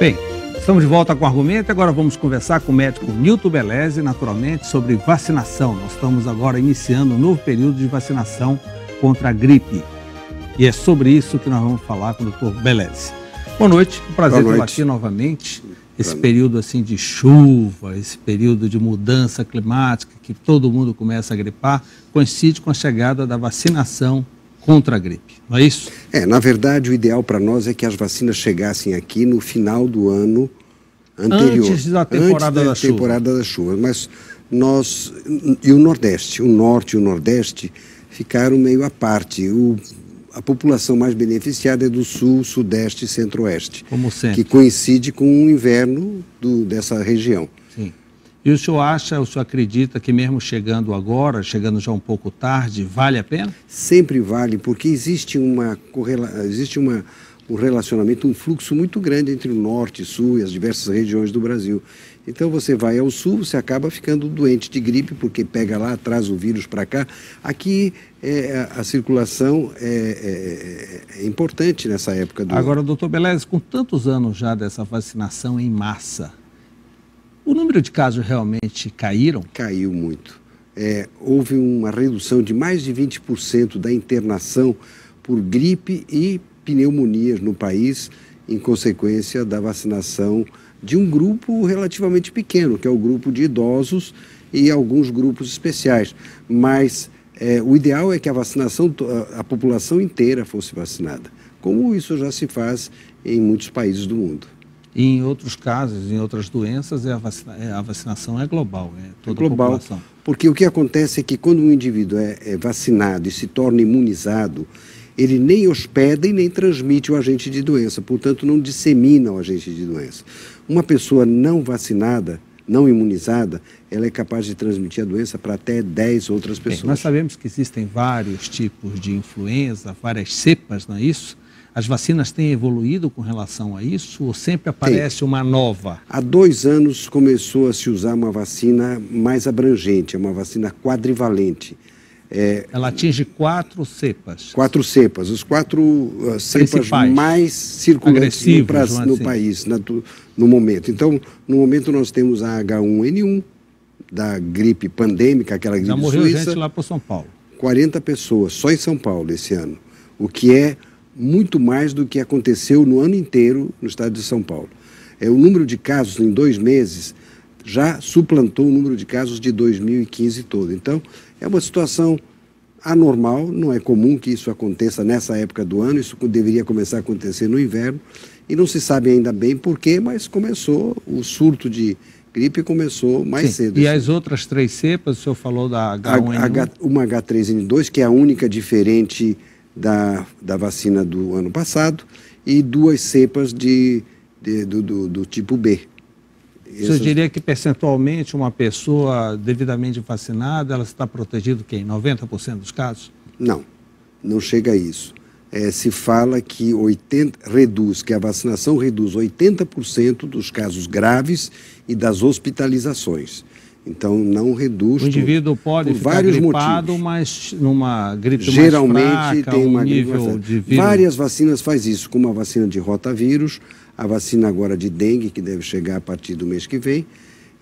Bem, estamos de volta com o argumento. Agora vamos conversar com o médico Nilton Beleze, naturalmente, sobre vacinação. Nós estamos agora iniciando um novo período de vacinação contra a gripe. E é sobre isso que nós vamos falar com o doutor Beleze. Boa noite, um prazer tê-lo aqui novamente. Esse período assim de chuva, esse período de mudança climática que todo mundo começa a gripar, coincide com a chegada da vacinação contra a gripe, não é isso? É, na verdade, o ideal para nós é que as vacinas chegassem aqui no final do ano anterior. Antes da temporada, antes da, da temporada chuva. da chuva. Mas nós. E o Nordeste, o Norte e o Nordeste ficaram meio à parte. O, a população mais beneficiada é do Sul, Sudeste e Centro-Oeste. Como sempre. Que coincide com o inverno do, dessa região. Sim. E o senhor acha, o senhor acredita que mesmo chegando agora, chegando já um pouco tarde, vale a pena? Sempre vale, porque existe uma existe uma um relacionamento, um fluxo muito grande entre o norte, sul e as diversas regiões do Brasil. Então você vai ao sul, você acaba ficando doente de gripe, porque pega lá, traz o vírus para cá. Aqui é, a, a, circulação é, é, é, importante nessa época do. Agora, doutor Beleza, com tantos anos já dessa vacinação em massa, o número de casos realmente caíram? Caiu muito. É, houve uma redução de mais de 20% da internação por gripe e pneumonias no país, em consequência da vacinação de um grupo relativamente pequeno, que é o grupo de idosos e alguns grupos especiais. Mas é, o ideal é que a vacinação, a população inteira fosse vacinada, como isso já se faz em muitos países do mundo. E em outros casos, em outras doenças, é a, vacina, é, a vacinação é global, é toda é global, a população. Porque o que acontece é que quando um indivíduo é, é vacinado e se torna imunizado, ele nem hospeda e nem transmite o agente de doença, portanto, não dissemina o agente de doença. Uma pessoa não vacinada, não imunizada, ela é capaz de transmitir a doença para até 10 outras pessoas. Bem, nós sabemos que existem vários tipos de influenza, várias cepas, não é isso? As vacinas têm evoluído com relação a isso ou sempre aparece Sim. uma nova? Há dois anos começou a se usar uma vacina mais abrangente, é uma vacina quadrivalente. É, Ela atinge quatro cepas. Quatro cepas, os quatro uh, cepas Principais, mais circulantes no, no assim. país na, no momento. Então, no momento nós temos a H1N1 da gripe pandêmica, aquela gripe Já morreu suíça, gente lá para São Paulo. 40 pessoas só em São Paulo esse ano, o que é muito mais do que aconteceu no ano inteiro no estado de São Paulo. É, o número de casos em dois meses já suplantou o número de casos de 2015 todo. Então, é uma situação anormal, não é comum que isso aconteça nessa época do ano, isso deveria começar a acontecer no inverno, e não se sabe ainda bem porquê, mas começou o surto de gripe começou mais Sim. cedo. E as outras três cepas, o senhor falou da H1N1? H, uma H3N2, que é a única diferente da, da vacina do ano passado e duas cepas de, de do, do, do, tipo B. Você diria que percentualmente uma pessoa devidamente vacinada, ela está protegida em 90% dos casos? Não, não chega a isso. É, se fala que 80, reduz, que a vacinação reduz 80% dos casos graves e das hospitalizações. Então não reduz. O indivíduo pode por vários gripado, motivos. mas numa gripe Geralmente mais fraca, tem uma um nível de vírus. Várias vacinas faz isso, como a vacina de rotavírus, a vacina agora de dengue, que deve chegar a partir do mês que vem.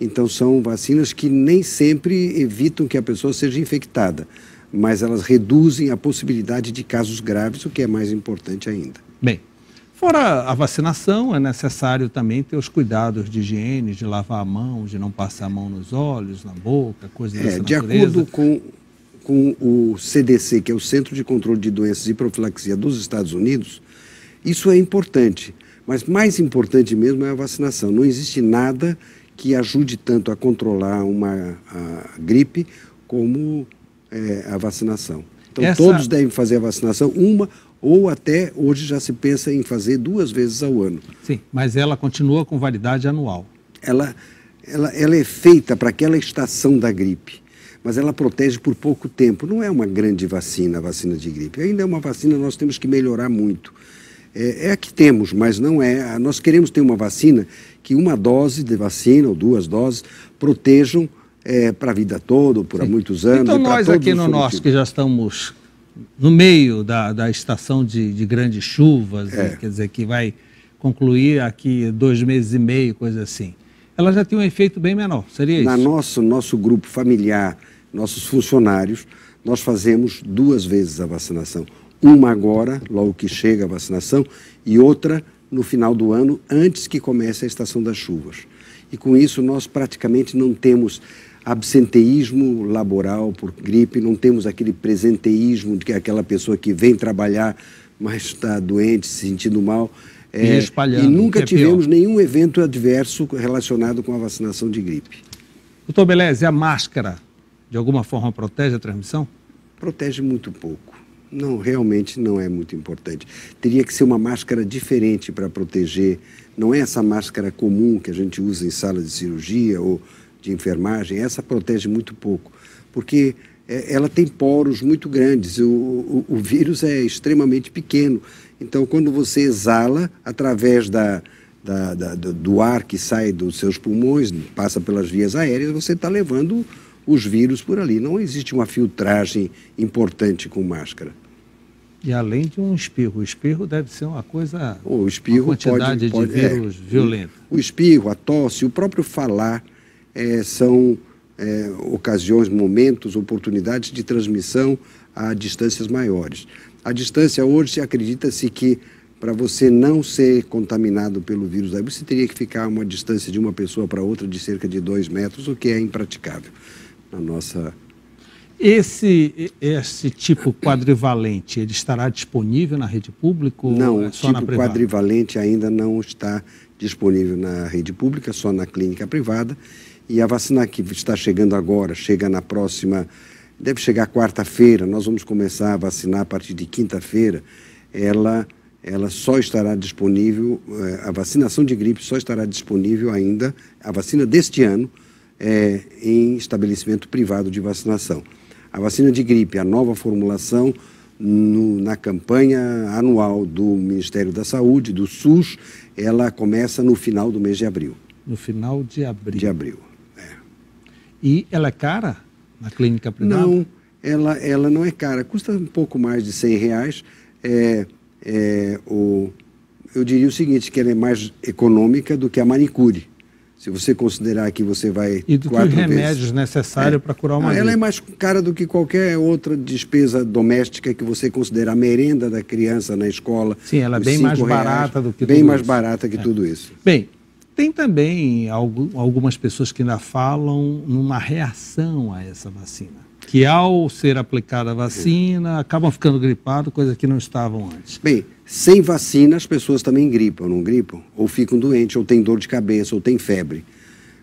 Então são vacinas que nem sempre evitam que a pessoa seja infectada, mas elas reduzem a possibilidade de casos graves, o que é mais importante ainda. Bem, Fora a vacinação, é necessário também ter os cuidados de higiene, de lavar a mão, de não passar a mão nos olhos, na boca, coisas é, dessa de natureza. De acordo com, com o CDC, que é o Centro de Controle de Doenças e Profilaxia dos Estados Unidos, isso é importante. Mas mais importante mesmo é a vacinação. Não existe nada que ajude tanto a controlar uma a gripe como é, a vacinação. Então, Essa... todos devem fazer a vacinação, uma ou até hoje já se pensa em fazer duas vezes ao ano. Sim, mas ela continua com validade anual. Ela, ela, ela é feita para aquela estação da gripe, mas ela protege por pouco tempo. Não é uma grande vacina, a vacina de gripe. Ainda é uma vacina que nós temos que melhorar muito. É, é a que temos, mas não é. Nós queremos ter uma vacina que uma dose de vacina ou duas doses protejam é, para a vida toda, por Sim. muitos anos. Então, nós aqui no nosso que já estamos no meio da, da estação de, de grandes chuvas, é. quer dizer, que vai concluir aqui dois meses e meio, coisa assim. Ela já tem um efeito bem menor, seria isso? Na nosso, nosso grupo familiar, nossos funcionários, nós fazemos duas vezes a vacinação. Uma agora, logo que chega a vacinação, e outra no final do ano, antes que comece a estação das chuvas. E com isso nós praticamente não temos absenteísmo laboral por gripe, não temos aquele presenteísmo de que é aquela pessoa que vem trabalhar, mas está doente, se sentindo mal. É, e, e, nunca é tivemos nenhum evento adverso relacionado com a vacinação de gripe. Doutor Beleza, a máscara de alguma forma protege a transmissão? Protege muito pouco. Não, realmente não é muito importante. Teria que ser uma máscara diferente para proteger. Não é essa máscara comum que a gente usa em sala de cirurgia ou de enfermagem, essa protege muito pouco, porque é, ela tem poros muito grandes, o, o, o vírus é extremamente pequeno. Então, quando você exala, através da, da, da, do ar que sai dos seus pulmões, passa pelas vias aéreas, você está levando os vírus por ali. Não existe uma filtragem importante com máscara. E além de um espirro, o espirro deve ser uma coisa. O espirro uma quantidade pode, pode, de vírus é, O espirro, a tosse, o próprio falar é, são é, ocasiões, momentos, oportunidades de transmissão a distâncias maiores. A distância hoje acredita-se que para você não ser contaminado pelo vírus da você teria que ficar a uma distância de uma pessoa para outra de cerca de dois metros, o que é impraticável na nossa esse, esse tipo quadrivalente, ele estará disponível na rede pública? Não, é o tipo quadrivalente ainda não está disponível na rede pública, só na clínica privada. E a vacina que está chegando agora, chega na próxima, deve chegar quarta-feira, nós vamos começar a vacinar a partir de quinta-feira, ela, ela só estará disponível, eh, a vacinação de gripe só estará disponível ainda, a vacina deste ano, é, em estabelecimento privado de vacinação. A vacina de gripe, a nova formulação, no, na campanha anual do Ministério da Saúde, do SUS, ela começa no final do mês de abril. No final de abril. De abril. E ela é cara na clínica privada? Não, ela, ela não é cara. Custa um pouco mais de 100 reais. É, é, o, eu diria o seguinte, que ela é mais econômica do que a manicure. Se você considerar que você vai e do que os remédios vezes. necessários é. para curar uma ah, Ela é mais cara do que qualquer outra despesa doméstica que você considera a merenda da criança na escola. Sim, ela é bem mais reais, barata do que bem tudo Bem mais isso. barata que é. tudo isso. Bem, tem também algumas pessoas que ainda falam numa reação a essa vacina que ao ser aplicada a vacina acabam ficando gripados, coisa que não estavam antes. Bem, sem vacina as pessoas também gripam, não gripam? Ou ficam doentes, ou têm dor de cabeça, ou têm febre.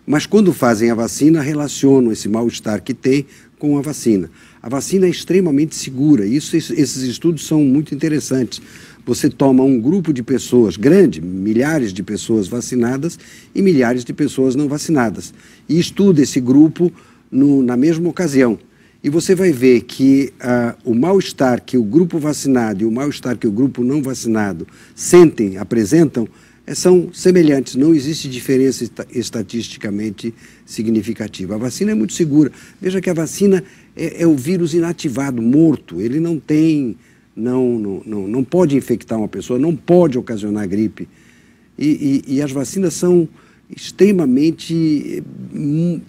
Mas quando fazem a vacina, relacionam esse mal-estar que tem com a vacina. A vacina é extremamente segura. Isso, esses estudos são muito interessantes. Você toma um grupo de pessoas grande, milhares de pessoas vacinadas e milhares de pessoas não vacinadas, e estuda esse grupo no, na mesma ocasião. E você vai ver que ah, o mal-estar que o grupo vacinado e o mal-estar que o grupo não vacinado sentem, apresentam, é, são semelhantes, não existe diferença estatisticamente significativa. A vacina é muito segura. Veja que a vacina é, é o vírus inativado, morto. Ele não tem, não, não, não, não pode infectar uma pessoa, não pode ocasionar gripe. E, e, e as vacinas são extremamente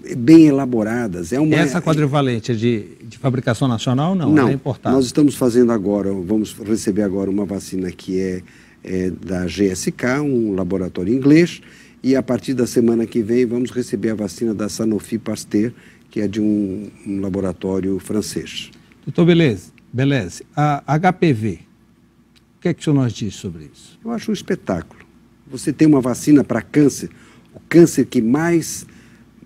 eh, bem elaboradas. É uma, Essa quadrivalente é de, de fabricação nacional não? Não, é importada. nós estamos fazendo agora, vamos receber agora uma vacina que é, é da GSK, um laboratório inglês, e a partir da semana que vem vamos receber a vacina da Sanofi Pasteur, que é de um, um laboratório francês. Doutor Beleza, Beleza, a HPV, o que é que o senhor nos diz sobre isso? Eu acho um espetáculo. Você tem uma vacina para câncer, o câncer que mais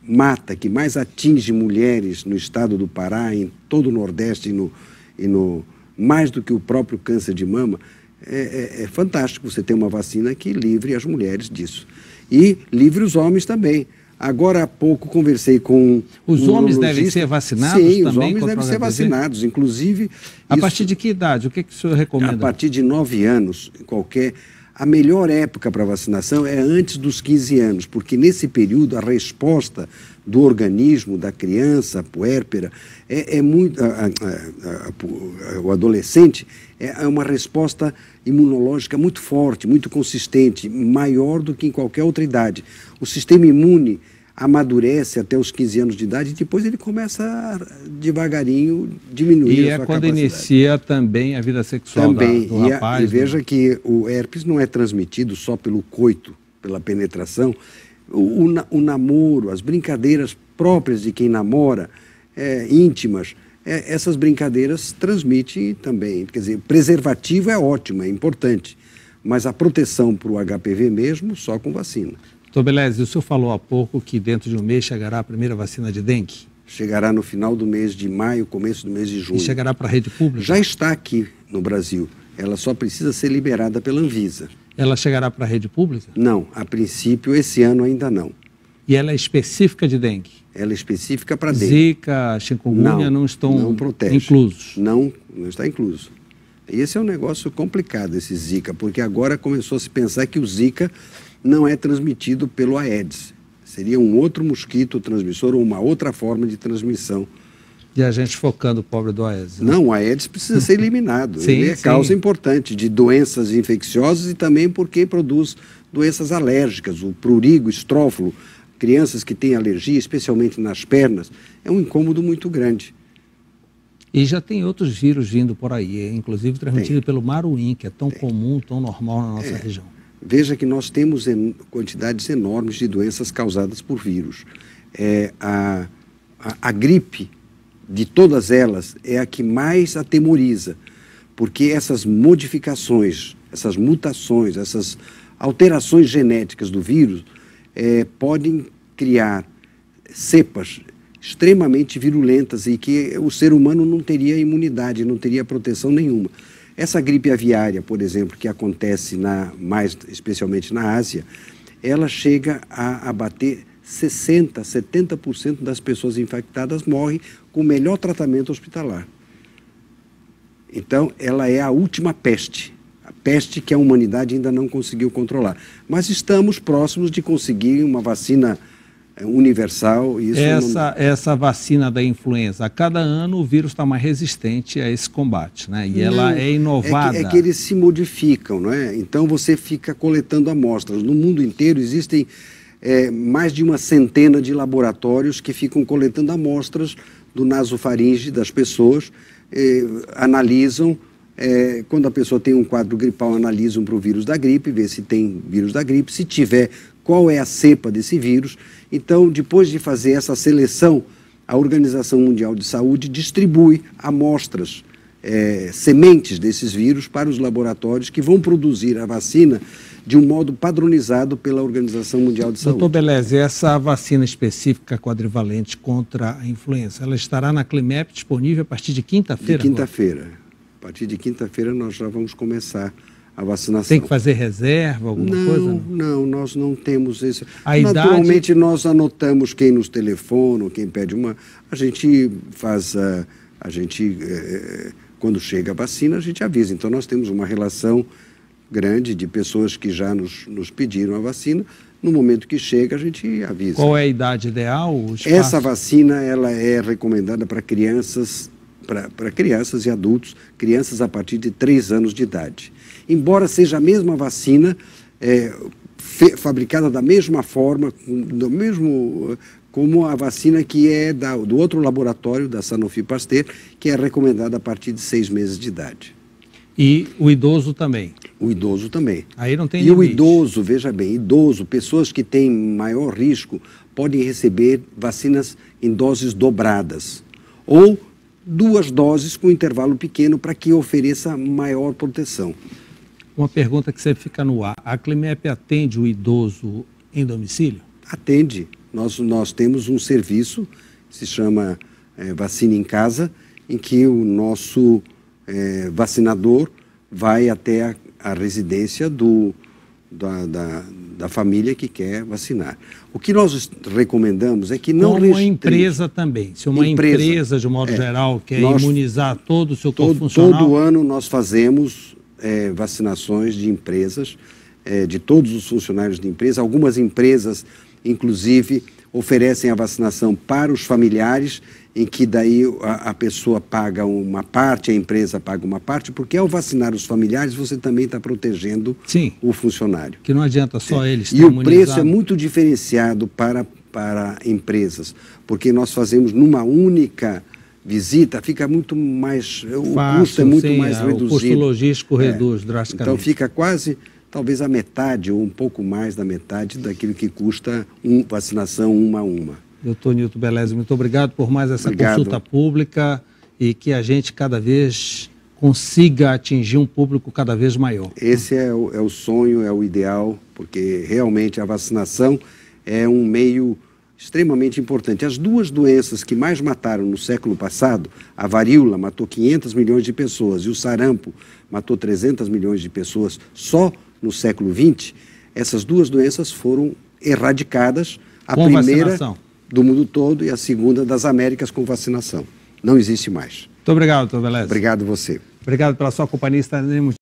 mata, que mais atinge mulheres no estado do Pará, em todo o Nordeste e no, e no mais do que o próprio câncer de mama, é, é, é, fantástico você ter uma vacina que livre as mulheres disso. E livre os homens também. Agora há pouco conversei com. Os um homens devem ser vacinados Sim, também? os homens devem ser vacinados, inclusive. A isso... partir de que idade? O que, que o senhor recomenda? A partir de nove anos, qualquer a melhor época para vacinação é antes dos 15 anos, porque nesse período a resposta do organismo da criança, a puérpera, é, é muito, a, a, a, o adolescente é, é uma resposta imunológica muito forte, muito consistente, maior do que em qualquer outra idade. O sistema imune amadurece até os 15 anos de idade e depois ele começa a, devagarinho diminuir e a é sua é quando capacidade. inicia também a vida sexual também, da, do e rapaz. A, e né? veja né? que o herpes não é transmitido só pelo coito, pela penetração. O, o, o namoro, as brincadeiras próprias de quem namora, é, íntimas, é, essas brincadeiras transmitem também. Quer dizer, preservativo é ótimo, é importante, mas a proteção para o HPV mesmo só com vacina. Doutor Beleze, o senhor falou há pouco que dentro de um mês chegará a primeira vacina de dengue? Chegará no final do mês de maio, começo do mês de junho. E chegará para a rede pública? Já está aqui no Brasil. Ela só precisa ser liberada pela Anvisa. Ela chegará para a rede pública? Não, a princípio esse ano ainda não. E ela é específica de dengue? Ela é específica para dengue. Zika, chikungunya não, não estão não protege. inclusos? Não, não está incluso. Esse é um negócio complicado, esse Zika, porque agora começou a se pensar que o Zika não é transmitido pelo Aedes. Seria um outro mosquito transmissor ou uma outra forma de transmissão. E a gente focando o pobre do Aedes. Né? Não, o Aedes precisa ser eliminado. sim, Ele é sim. causa importante de doenças infecciosas e também porque produz doenças alérgicas, o prurigo, estrófilo. Crianças que têm alergia, especialmente nas pernas, é um incômodo muito grande. E já tem outros vírus vindo por aí, é, inclusive transmitido tem. pelo maruim, que é tão tem. comum, tão normal na nossa é. região. Veja que nós temos quantidades enormes de doenças causadas por vírus. É, a, a, a gripe, de todas elas, é a que mais atemoriza, porque essas modificações, essas mutações, essas alterações genéticas do vírus é, podem criar cepas extremamente virulentas e que o ser humano não teria imunidade, não teria proteção nenhuma. Essa gripe aviária, por exemplo, que acontece na, mais especialmente na Ásia, ela chega a abater 60%, 70% das pessoas infectadas morrem com o melhor tratamento hospitalar. Então, ela é a última peste, a peste que a humanidade ainda não conseguiu controlar. Mas estamos próximos de conseguir uma vacina é universal. Isso essa, não... essa vacina da influenza, a cada ano o vírus está mais resistente a esse combate, né? E não, ela é inovada. É que, é que, eles se modificam, não é? Então você fica coletando amostras. No mundo inteiro existem é, mais de uma centena de laboratórios que ficam coletando amostras do nasofaringe das pessoas, é, analisam. É, quando a pessoa tem um quadro gripal, analisam para o vírus da gripe, vê se tem vírus da gripe. Se tiver qual é a cepa desse vírus. Então, depois de fazer essa seleção, a Organização Mundial de Saúde distribui amostras, é, sementes desses vírus para os laboratórios que vão produzir a vacina de um modo padronizado pela Organização Mundial de Saúde. Doutor beleza. essa vacina específica quadrivalente contra a influenza, ela estará na Climep disponível a partir de quinta-feira? De quinta-feira. A partir de quinta-feira nós já vamos começar a vacinação. Tem que fazer reserva, alguma não, coisa? Não, não, nós não temos isso. A Naturalmente, idade... nós anotamos quem nos telefona, quem pede uma. A gente faz. A, ah, a gente, é, quando chega a vacina, a gente avisa. Então, nós temos uma relação grande de pessoas que já nos, nos pediram a vacina. No momento que chega, a gente avisa. Qual é a idade ideal? Essa vacina ela é recomendada para crianças para crianças e adultos, crianças a partir de 3 anos de idade. Embora seja a mesma vacina, é, fe, fabricada da mesma forma, do mesmo como a vacina que é da, do outro laboratório, da Sanofi Pasteur, que é recomendada a partir de seis meses de idade. E o idoso também. O idoso também. Aí não tem E limite. o idoso, veja bem, idoso, pessoas que têm maior risco podem receber vacinas em doses dobradas ou duas doses com intervalo pequeno para que ofereça maior proteção. Uma pergunta que sempre fica no ar: a Climep atende o idoso em domicílio? Atende. Nós, nós temos um serviço que se chama é, Vacina em Casa, em que o nosso é, vacinador vai até a, a residência do, da, da, da família que quer vacinar. O que nós recomendamos é que não Como uma empresa também. Se uma empresa, empresa de modo é, geral, quer nós, imunizar todo o seu corpo todo, funcional... Todo ano nós fazemos é, vacinações de empresas, é, de todos os funcionários de empresa. Algumas empresas, inclusive oferecem a vacinação para os familiares, em que daí a, a, pessoa paga uma parte, a empresa paga uma parte, porque ao vacinar os familiares você também está protegendo Sim, o funcionário. Que não adianta só é. eles. E o imunizado. preço é muito diferenciado para, para empresas, porque nós fazemos numa única visita, fica muito mais. Fácil, o custo é muito sim, mais reduzido. É, o custo logístico é. reduz drasticamente. Então fica quase talvez a metade ou um pouco mais da metade daquilo que custa um, vacinação uma a uma. Doutor Nilton Beleza, muito obrigado por mais essa obrigado. consulta pública e que a gente cada vez consiga atingir um público cada vez maior. Esse é o, é o sonho, é o ideal, porque realmente a vacinação é um meio extremamente importante. As duas doenças que mais mataram no século passado, a varíola matou 500 milhões de pessoas e o sarampo matou 300 milhões de pessoas, só no século XX, essas duas doenças foram erradicadas. A com primeira vacinação. do mundo todo e a segunda das Américas com vacinação. Não existe mais. Muito obrigado, doutor Beleza. Obrigado você. Obrigado pela sua companhia. Estaremos